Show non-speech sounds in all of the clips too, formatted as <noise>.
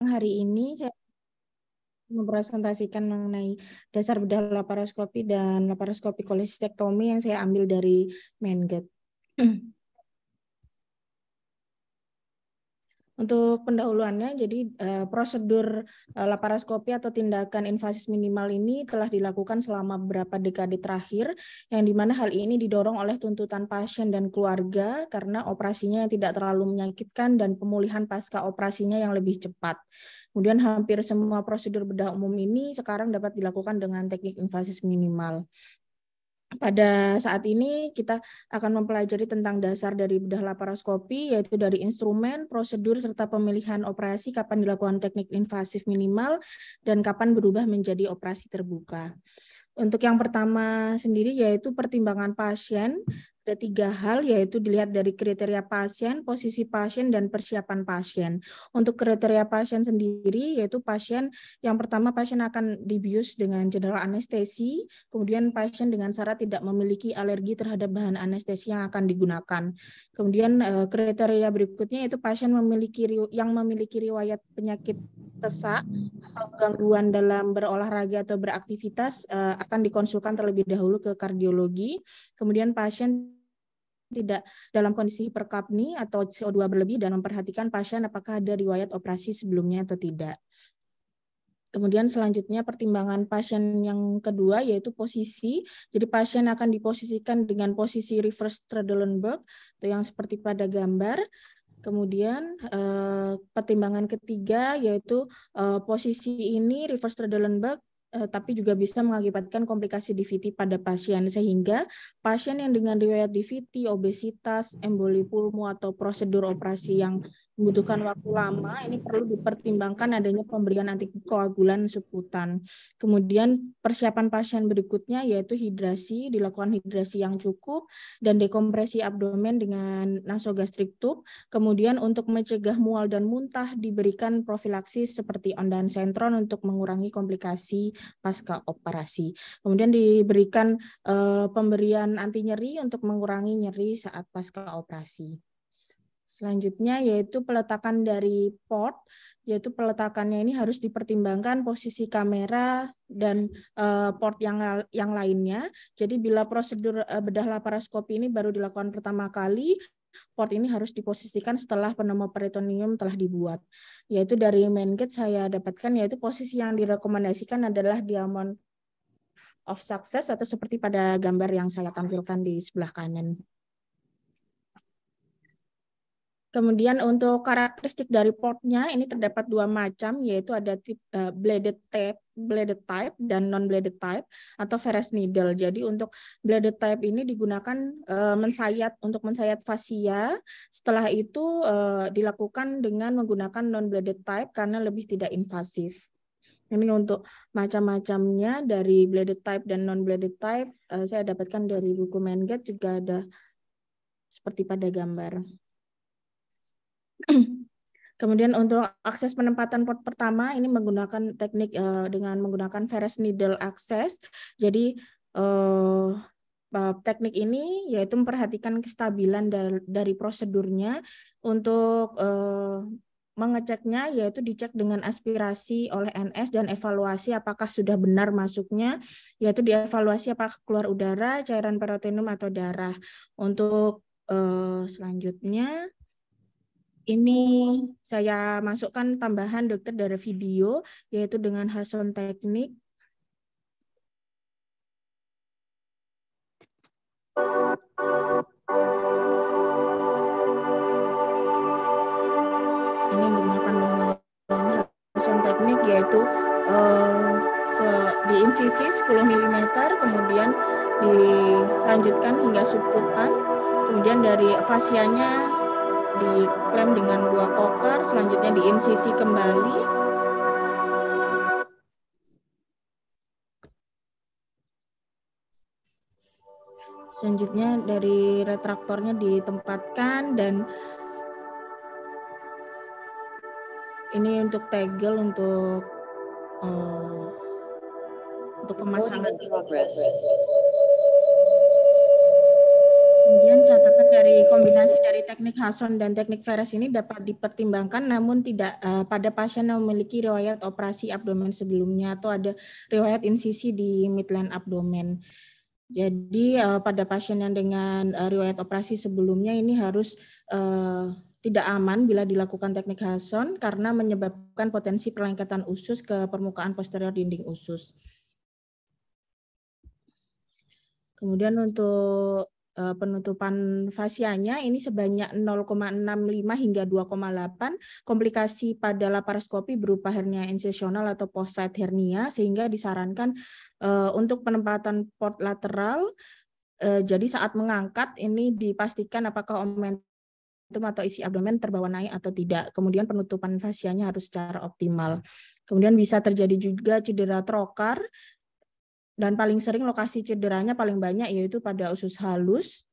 hari ini saya mempresentasikan mengenai dasar bedah laparoskopi dan laparoskopi kolestektomi yang saya ambil dari Menget. <clears throat> Untuk pendahuluannya, jadi uh, prosedur uh, laparoskopi atau tindakan invasif minimal ini telah dilakukan selama beberapa dekade terakhir, yang dimana hal ini didorong oleh tuntutan pasien dan keluarga karena operasinya yang tidak terlalu menyakitkan dan pemulihan pasca operasinya yang lebih cepat. Kemudian hampir semua prosedur bedah umum ini sekarang dapat dilakukan dengan teknik invasif minimal pada saat ini kita akan mempelajari tentang dasar dari bedah laparoskopi yaitu dari instrumen, prosedur serta pemilihan operasi kapan dilakukan teknik invasif minimal dan kapan berubah menjadi operasi terbuka. Untuk yang pertama sendiri yaitu pertimbangan pasien ada tiga hal yaitu dilihat dari kriteria pasien, posisi pasien, dan persiapan pasien. Untuk kriteria pasien sendiri yaitu pasien yang pertama pasien akan dibius dengan general anestesi, kemudian pasien dengan syarat tidak memiliki alergi terhadap bahan anestesi yang akan digunakan. Kemudian eh, kriteria berikutnya yaitu pasien memiliki yang memiliki riwayat penyakit sesak atau gangguan dalam berolahraga atau beraktivitas uh, akan dikonsulkan terlebih dahulu ke kardiologi. Kemudian pasien tidak dalam kondisi hiperkapni atau CO2 berlebih dan memperhatikan pasien apakah ada riwayat operasi sebelumnya atau tidak. Kemudian selanjutnya pertimbangan pasien yang kedua yaitu posisi. Jadi pasien akan diposisikan dengan posisi reverse Tredelenburg atau yang seperti pada gambar. Kemudian uh, pertimbangan ketiga yaitu uh, posisi ini reverse Trendelenburg, eh, tapi juga bisa mengakibatkan komplikasi DVT pada pasien sehingga pasien yang dengan riwayat DVT, obesitas, emboli pulmo atau prosedur operasi yang membutuhkan waktu lama, ini perlu dipertimbangkan adanya pemberian antikoagulan subkutan. Kemudian persiapan pasien berikutnya yaitu hidrasi, dilakukan hidrasi yang cukup dan dekompresi abdomen dengan nasogastrik tube. Kemudian untuk mencegah mual dan muntah diberikan profilaksis seperti ondan sentron untuk mengurangi komplikasi pasca operasi. Kemudian diberikan eh, pemberian anti nyeri untuk mengurangi nyeri saat pasca operasi. Selanjutnya yaitu peletakan dari port, yaitu peletakannya ini harus dipertimbangkan posisi kamera dan uh, port yang yang lainnya. Jadi bila prosedur uh, bedah laparoskopi ini baru dilakukan pertama kali, port ini harus diposisikan setelah penemu peritoneum telah dibuat. Yaitu dari gate saya dapatkan yaitu posisi yang direkomendasikan adalah diamond of success atau seperti pada gambar yang saya tampilkan di sebelah kanan. Kemudian untuk karakteristik dari portnya ini terdapat dua macam yaitu ada tip, uh, bladed tape, bladed type dan non bladed type atau ferrous needle. Jadi untuk bladed type ini digunakan uh, mensayat untuk mensayat fascia. Setelah itu uh, dilakukan dengan menggunakan non bladed type karena lebih tidak invasif. Ini untuk macam-macamnya dari bladed type dan non bladed type uh, saya dapatkan dari buku Menget juga ada seperti pada gambar. Kemudian untuk akses penempatan port pertama ini menggunakan teknik uh, dengan menggunakan Ferris needle access. Jadi uh, teknik ini yaitu memperhatikan kestabilan dari, prosedurnya untuk mengeceknya yaitu dicek dengan aspirasi oleh NS dan evaluasi apakah sudah benar masuknya yaitu dievaluasi apakah keluar udara, cairan peritoneum atau darah. Untuk selanjutnya ini saya masukkan tambahan dokter dari video, yaitu dengan hasil teknik. Ini menggunakan dengan hasil teknik, yaitu eh, di insisi 10 mm, kemudian dilanjutkan hingga subkutan, kemudian dari fasianya diklaim dengan dua koker, selanjutnya diinsisi kembali. Selanjutnya dari retraktornya ditempatkan dan ini untuk tegel untuk um, untuk pemasangan. Kemudian catatan dari kombinasi dari teknik Hason dan teknik Veres ini dapat dipertimbangkan namun tidak uh, pada pasien yang memiliki riwayat operasi abdomen sebelumnya atau ada riwayat insisi di midline abdomen. Jadi uh, pada pasien yang dengan uh, riwayat operasi sebelumnya ini harus uh, tidak aman bila dilakukan teknik Hason karena menyebabkan potensi perlengketan usus ke permukaan posterior dinding usus. Kemudian untuk Eh, penutupan fasianya ini sebanyak 0,65 hingga 2,8 komplikasi pada laparoskopi berupa hernia insesional atau post hernia sehingga disarankan eh, untuk penempatan port lateral eh, jadi saat mengangkat ini dipastikan apakah omen atau isi abdomen terbawa naik atau tidak. Kemudian penutupan fasianya harus secara optimal. Kemudian bisa terjadi juga cedera trokar dan paling sering lokasi cederanya paling banyak yaitu pada usus halus,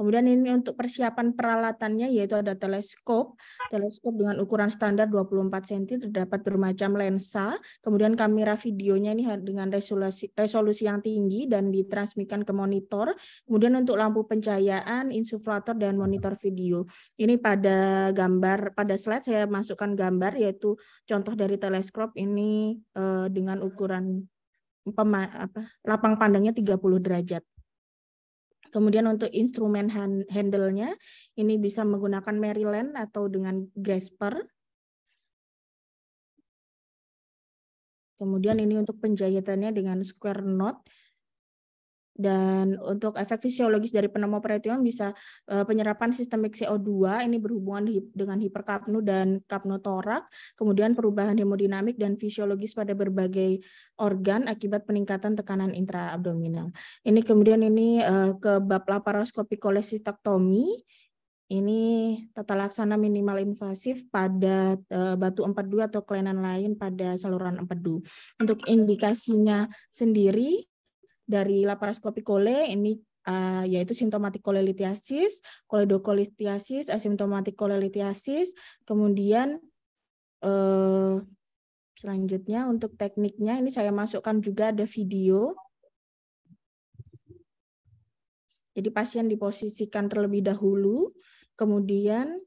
Kemudian ini untuk persiapan peralatannya yaitu ada teleskop, teleskop dengan ukuran standar 24 cm terdapat bermacam lensa, kemudian kamera videonya ini dengan resolusi resolusi yang tinggi dan ditransmikan ke monitor. Kemudian untuk lampu pencahayaan, insuflator dan monitor video. Ini pada gambar pada slide saya masukkan gambar yaitu contoh dari teleskop ini eh, dengan ukuran apa, lapang pandangnya 30 derajat. Kemudian untuk instrumen hand handle-nya, ini bisa menggunakan Maryland atau dengan Grasper. Kemudian ini untuk penjahitannya dengan square knot. Dan untuk efek fisiologis dari pneumo peretium bisa eh, penyerapan sistemik CO2 ini berhubungan dengan hiperkapnu dan kapnotorak, kemudian perubahan hemodinamik dan fisiologis pada berbagai organ akibat peningkatan tekanan intraabdominal. Ini kemudian ini uh, ke bab laparoskopi kolesistektomi ini tata laksana minimal invasif pada uh, batu empedu atau kelainan lain pada saluran empedu. Untuk indikasinya sendiri dari laparoskopi kole, ini uh, yaitu simptomatik kolelitiasis, koledokolitiasis, asimptomatik kolelitiasis, kemudian uh, selanjutnya untuk tekniknya ini saya masukkan juga ada video. Jadi pasien diposisikan terlebih dahulu, kemudian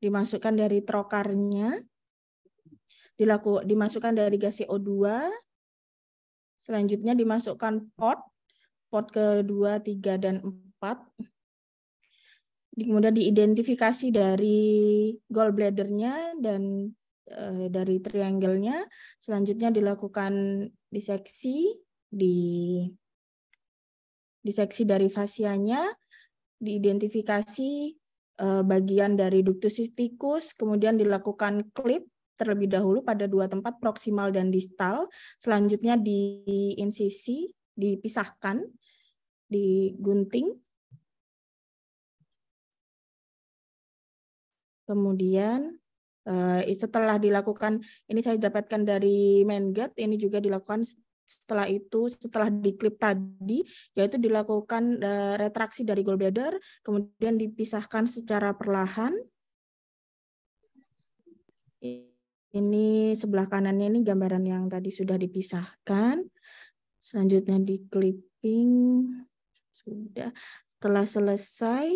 dimasukkan dari trokarnya, dilaku, dimasukkan dari gas CO2, Selanjutnya dimasukkan pot, pot kedua, tiga, dan empat. Kemudian diidentifikasi dari gallbladdernya dan eh, dari triangle-nya. Selanjutnya dilakukan diseksi di diseksi dari fasianya, diidentifikasi eh, bagian dari ductus cysticus, kemudian dilakukan clip terlebih dahulu pada dua tempat proksimal dan distal, selanjutnya di insisi dipisahkan, digunting, kemudian eh, setelah dilakukan ini saya dapatkan dari Menget ini juga dilakukan setelah itu setelah diklip tadi yaitu dilakukan eh, retraksi dari gallbladder kemudian dipisahkan secara perlahan ini sebelah kanannya ini gambaran yang tadi sudah dipisahkan. Selanjutnya di clipping. Sudah. telah selesai,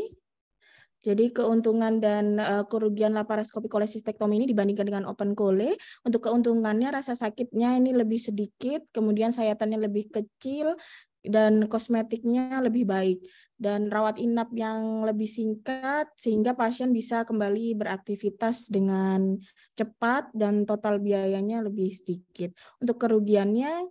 jadi keuntungan dan eh, kerugian laparoskopi kolesistektomi ini dibandingkan dengan open cole, untuk keuntungannya rasa sakitnya ini lebih sedikit, kemudian sayatannya lebih kecil, dan kosmetiknya lebih baik dan rawat inap yang lebih singkat sehingga pasien bisa kembali beraktivitas dengan cepat dan total biayanya lebih sedikit. Untuk kerugiannya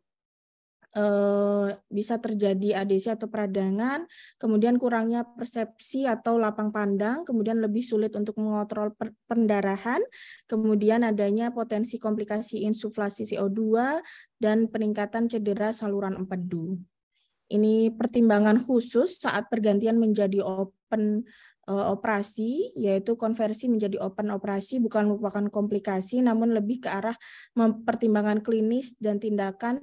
eh, bisa terjadi adesi atau peradangan, kemudian kurangnya persepsi atau lapang pandang, kemudian lebih sulit untuk mengontrol pendarahan, kemudian adanya potensi komplikasi insuflasi CO2 dan peningkatan cedera saluran empedu. Ini pertimbangan khusus saat pergantian menjadi open uh, operasi, yaitu konversi menjadi open operasi bukan merupakan komplikasi, namun lebih ke arah pertimbangan klinis dan tindakan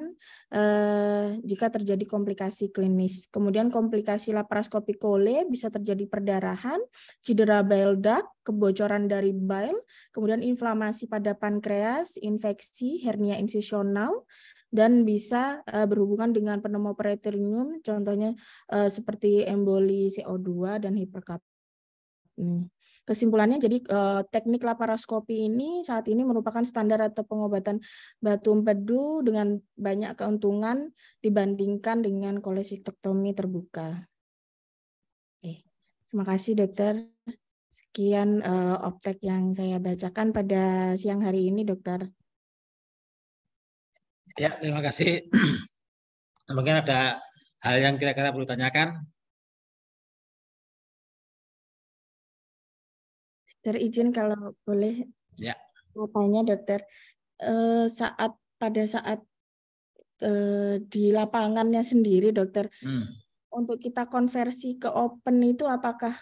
uh, jika terjadi komplikasi klinis. Kemudian komplikasi laparoskopi kole bisa terjadi perdarahan, cedera bile duct, kebocoran dari bile, kemudian inflamasi pada pankreas, infeksi, hernia insisional, dan bisa uh, berhubungan dengan penemu pneumoperitoneum contohnya uh, seperti emboli CO2 dan hiperkap Kesimpulannya, jadi eh, teknik laparoskopi ini saat ini merupakan standar atau pengobatan batu empedu dengan banyak keuntungan dibandingkan dengan kolesitektomi terbuka. Oke. Terima kasih dokter. Sekian eh, optek yang saya bacakan pada siang hari ini, dokter. Ya, terima kasih. <clears throat> Mungkin ada hal yang kira-kira perlu tanyakan. Dokter kalau boleh ya. mau tanya dokter eh, saat pada saat eh, di lapangannya sendiri dokter hmm. untuk kita konversi ke open itu apakah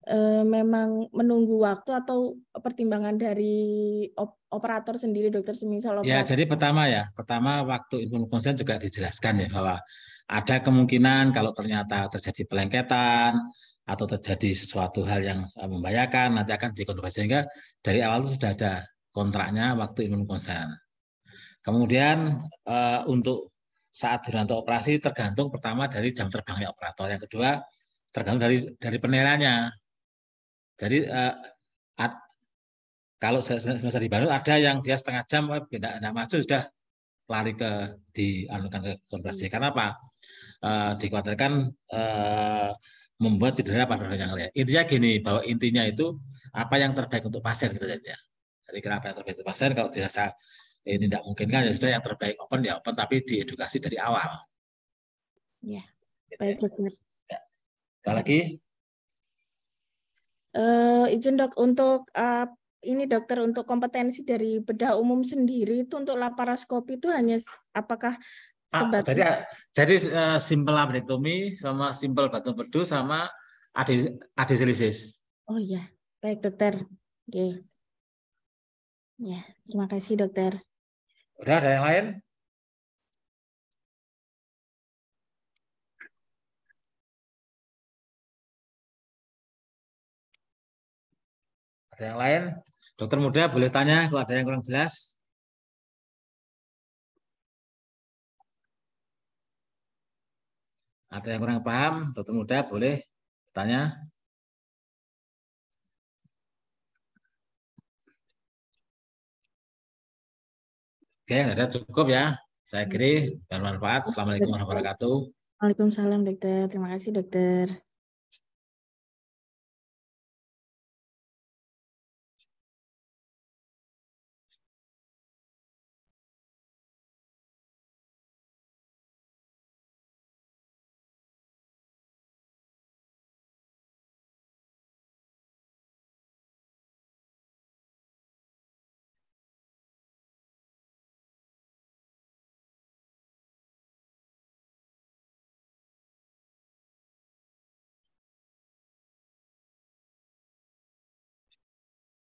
Eh, memang menunggu waktu atau pertimbangan dari op operator sendiri dokter semisal ya, operator. Ya, jadi pertama ya, pertama waktu informed consent juga dijelaskan ya bahwa ada kemungkinan kalau ternyata terjadi pelengketan atau terjadi sesuatu hal yang eh, membahayakan nanti akan dikonfirmasi sehingga dari awal sudah ada kontraknya waktu informed consent. Kemudian eh, untuk saat durante operasi tergantung pertama dari jam terbangnya operator, yang kedua tergantung dari dari peneranya. Jadi uh, eh, at, kalau semester di Bandung ada yang dia setengah jam eh, tidak tidak maju sudah lari ke dialukan ke konversi. Karena apa? Uh, dikhawatirkan uh, membuat cedera pada yang lain. Intinya gini bahwa intinya itu apa yang terbaik untuk pasien gitu ya. Jadi kenapa yang terbaik untuk pasien kalau dirasa ini tidak mungkin kan ya sudah yang terbaik open ya open tapi diedukasi dari awal. Iya. Gitu ya. Baik dokter. Ya. lagi. Uh, izin dok untuk uh, ini dokter untuk kompetensi dari bedah umum sendiri itu untuk laparoskopi itu hanya apakah ah, sebatas ah, jadi jadi uh, simple abrektomi sama simple batu bedu sama ades Oh iya, baik dokter. Oke. Okay. Ya, terima kasih dokter. Udah ada yang lain? Ada yang lain? Dokter muda boleh tanya kalau ada yang kurang jelas. Ada yang kurang paham? Dokter muda boleh tanya. Oke, ada cukup ya. Saya kira bermanfaat. Assalamualaikum warahmatullahi wabarakatuh. Waalaikumsalam dokter. Terima kasih dokter.